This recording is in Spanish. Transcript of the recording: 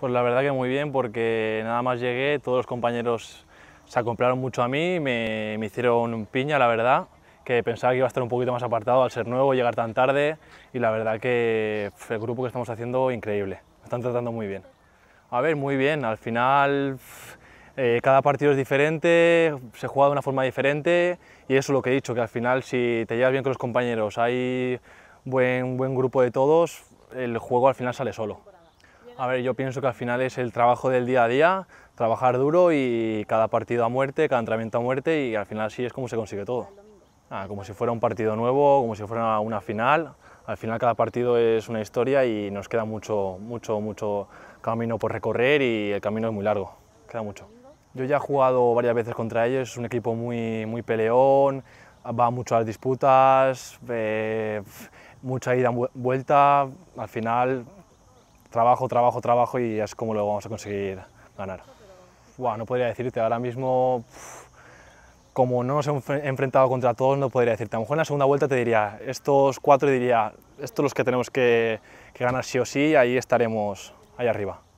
Pues la verdad que muy bien, porque nada más llegué, todos los compañeros se acoplaron mucho a mí, me, me hicieron piña, la verdad, que pensaba que iba a estar un poquito más apartado al ser nuevo, llegar tan tarde, y la verdad que el grupo que estamos haciendo, increíble, me están tratando muy bien. A ver, muy bien, al final eh, cada partido es diferente, se juega de una forma diferente, y eso es lo que he dicho, que al final si te llevas bien con los compañeros, hay buen, buen grupo de todos, el juego al final sale solo. A ver, yo pienso que al final es el trabajo del día a día, trabajar duro y cada partido a muerte, cada entrenamiento a muerte y al final sí es como se consigue todo. Ah, como si fuera un partido nuevo, como si fuera una final. Al final cada partido es una historia y nos queda mucho, mucho, mucho camino por recorrer y el camino es muy largo, queda mucho. Yo ya he jugado varias veces contra ellos, es un equipo muy, muy peleón, va mucho a las disputas, eh, mucha ida, y vuelta, al final trabajo, trabajo, trabajo y es como lo vamos a conseguir ganar. no podría decirte ahora mismo, como no nos hemos enfrentado contra todos, no podría decirte. A lo mejor en la segunda vuelta te diría, estos cuatro diría, estos los que tenemos que, que ganar sí o sí, ahí estaremos, ahí arriba.